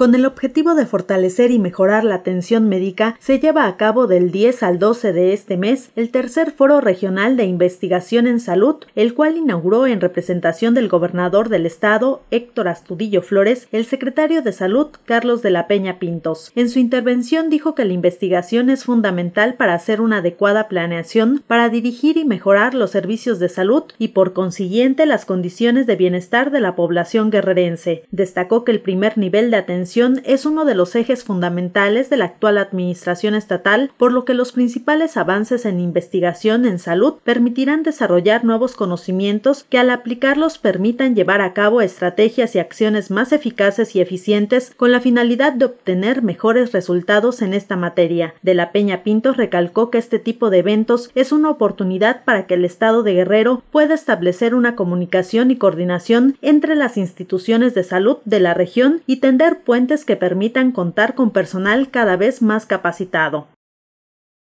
Con el objetivo de fortalecer y mejorar la atención médica, se lleva a cabo del 10 al 12 de este mes el tercer foro regional de investigación en salud, el cual inauguró en representación del gobernador del estado, Héctor Astudillo Flores, el secretario de salud, Carlos de la Peña Pintos. En su intervención dijo que la investigación es fundamental para hacer una adecuada planeación para dirigir y mejorar los servicios de salud y por consiguiente las condiciones de bienestar de la población guerrerense. Destacó que el primer nivel de atención es uno de los ejes fundamentales de la actual administración estatal, por lo que los principales avances en investigación en salud permitirán desarrollar nuevos conocimientos que al aplicarlos permitan llevar a cabo estrategias y acciones más eficaces y eficientes con la finalidad de obtener mejores resultados en esta materia. De la Peña Pinto recalcó que este tipo de eventos es una oportunidad para que el Estado de Guerrero pueda establecer una comunicación y coordinación entre las instituciones de salud de la región y tender puentes que permitan contar con personal cada vez más capacitado.